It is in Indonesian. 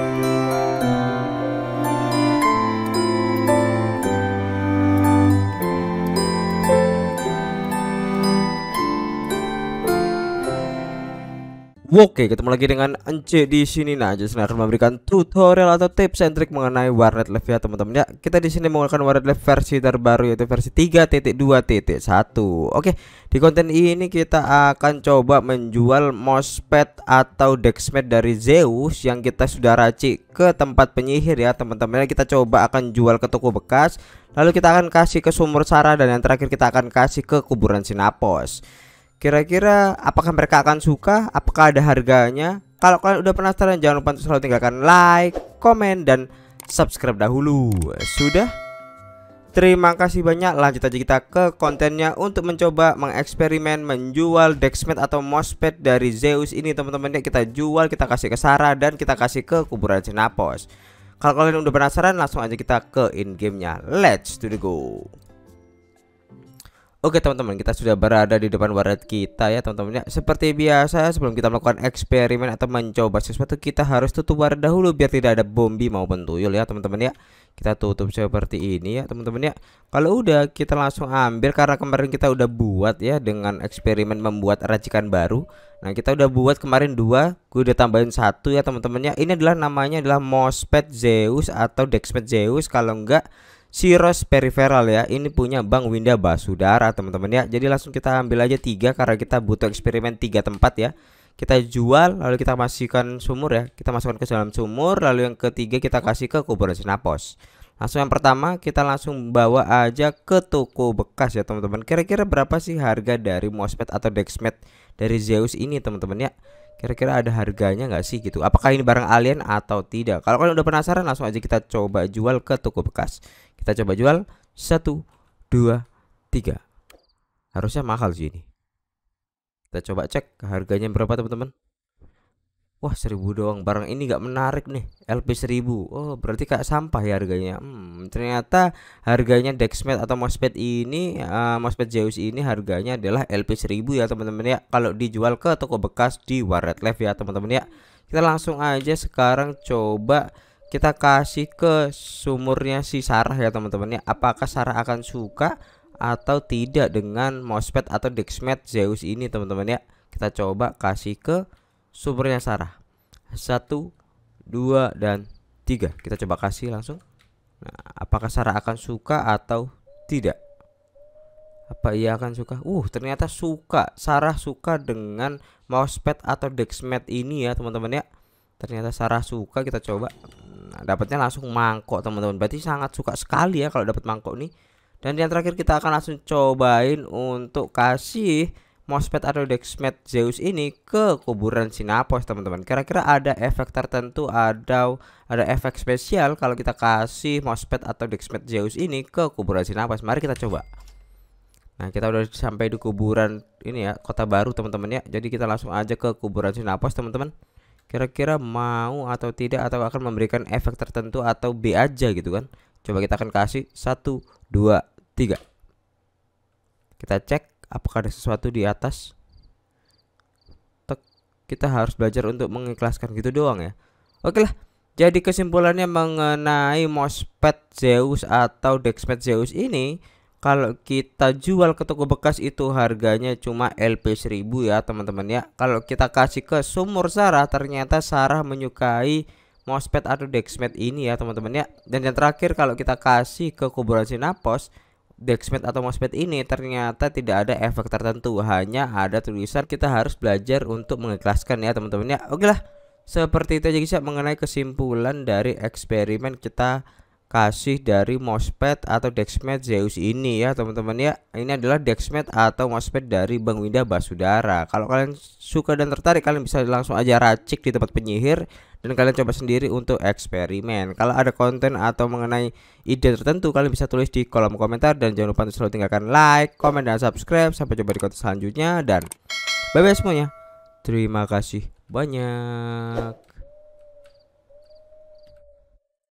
thank you Oke, ketemu lagi dengan Ence di sini. Nah, saya akan memberikan tutorial atau tips and trick mengenai warnet live ya, teman-teman. Ya, kita di sini menggunakan warnet live versi terbaru yaitu versi 3.2.1. Oke, di konten ini kita akan coba menjual mousepad atau dexmed dari Zeus yang kita sudah racik ke tempat penyihir ya, teman-teman. Ya, kita coba akan jual ke toko bekas, lalu kita akan kasih ke sumur sarah dan yang terakhir kita akan kasih ke kuburan Sinapos. Kira-kira apakah mereka akan suka? Apakah ada harganya? Kalau kalian udah penasaran jangan lupa untuk selalu tinggalkan like, komen, dan subscribe dahulu Sudah? Terima kasih banyak lanjut aja kita ke kontennya untuk mencoba mengeksperimen menjual dexmed atau Mosped dari Zeus ini teman-teman kita jual kita kasih ke Sarah dan kita kasih ke kuburan Sinapos kalau kalian udah penasaran langsung aja kita ke in gamenya let's to the go Oke teman-teman kita sudah berada di depan barat kita ya teman-teman ya Seperti biasa sebelum kita melakukan eksperimen atau mencoba sesuatu Kita harus tutup waret dahulu biar tidak ada bombi maupun tuyul ya teman-teman ya Kita tutup seperti ini ya teman-teman ya Kalau udah kita langsung ambil karena kemarin kita udah buat ya Dengan eksperimen membuat racikan baru Nah kita udah buat kemarin dua Gue udah tambahin satu ya teman-teman ya Ini adalah namanya adalah Mospet Zeus atau Dexpet Zeus Kalau enggak Siros Peripheral ya Ini punya Bang Winda Basudara teman-teman ya Jadi langsung kita ambil aja tiga karena kita butuh eksperimen tiga tempat ya kita jual lalu kita masukkan sumur ya kita masukkan ke dalam sumur lalu yang ketiga kita kasih ke kuburan sinapos langsung yang pertama kita langsung bawa aja ke toko bekas ya teman-teman kira-kira berapa sih harga dari mosfet atau dexmet dari Zeus ini teman-teman ya kira-kira ada harganya nggak sih gitu apakah ini barang alien atau tidak kalau kalian udah penasaran langsung aja kita coba jual ke toko bekas kita coba jual satu dua tiga harusnya mahal sih ini kita coba cek harganya berapa teman-teman Wah seribu doang barang ini gak menarik nih LP seribu Oh berarti kayak sampah ya harganya hmm, Ternyata harganya Dexmed atau MOSFET ini uh, eh, MOSFET Zeus ini harganya adalah LP seribu ya teman-teman ya Kalau dijual ke toko bekas di Warret Live ya teman-teman ya Kita langsung aja sekarang coba kita kasih ke sumurnya si Sarah ya teman-teman ya Apakah Sarah akan suka atau tidak dengan MOSFET atau Dexmed Zeus ini teman-teman ya Kita coba kasih ke supernya Sarah. Satu, dua, dan tiga. Kita coba kasih langsung. Nah, apakah Sarah akan suka atau tidak? Apa ia akan suka? Uh, ternyata suka. Sarah suka dengan mousepad atau dexmat ini ya, teman-teman ya. Ternyata Sarah suka. Kita coba. Nah, dapatnya langsung mangkok, teman-teman. Berarti sangat suka sekali ya kalau dapat mangkok nih. Dan yang terakhir kita akan langsung cobain untuk kasih Mospet atau Dexmet Zeus ini ke kuburan Sinapos teman-teman kira-kira ada efek tertentu ada ada efek spesial kalau kita kasih Mospet atau Dexmet Zeus ini ke kuburan Sinapos mari kita coba Nah kita udah sampai di kuburan ini ya kota baru teman-teman ya jadi kita langsung aja ke kuburan Sinapos teman-teman kira-kira mau atau tidak atau akan memberikan efek tertentu atau B aja gitu kan coba kita akan kasih 1, 2, 3 kita cek Apakah ada sesuatu di atas? Tek, kita harus belajar untuk mengikhlaskan gitu doang ya. Oke lah. Jadi kesimpulannya mengenai mosfet Zeus atau Dexpet Zeus ini kalau kita jual ke toko bekas itu harganya cuma LP 1000 ya teman-teman ya. Kalau kita kasih ke sumur Sarah ternyata Sarah menyukai mosfet atau Dexpet ini ya teman-teman ya. Dan yang terakhir kalau kita kasih ke kuburan Sinapos Dexmed atau mosfet ini ternyata tidak ada efek tertentu hanya ada tulisan kita harus belajar untuk mengikhlaskan ya teman-teman ya oke lah seperti itu aja guys ya, mengenai kesimpulan dari eksperimen kita kasih dari MOSFET atau dexmed Zeus ini ya teman-teman ya ini adalah dexmed atau MOSFET dari Bang Winda Basudara kalau kalian suka dan tertarik kalian bisa langsung aja racik di tempat penyihir dan kalian coba sendiri untuk eksperimen kalau ada konten atau mengenai ide tertentu kalian bisa tulis di kolom komentar dan jangan lupa untuk selalu tinggalkan like komen dan subscribe sampai jumpa di konten selanjutnya dan bye bye semuanya terima kasih banyak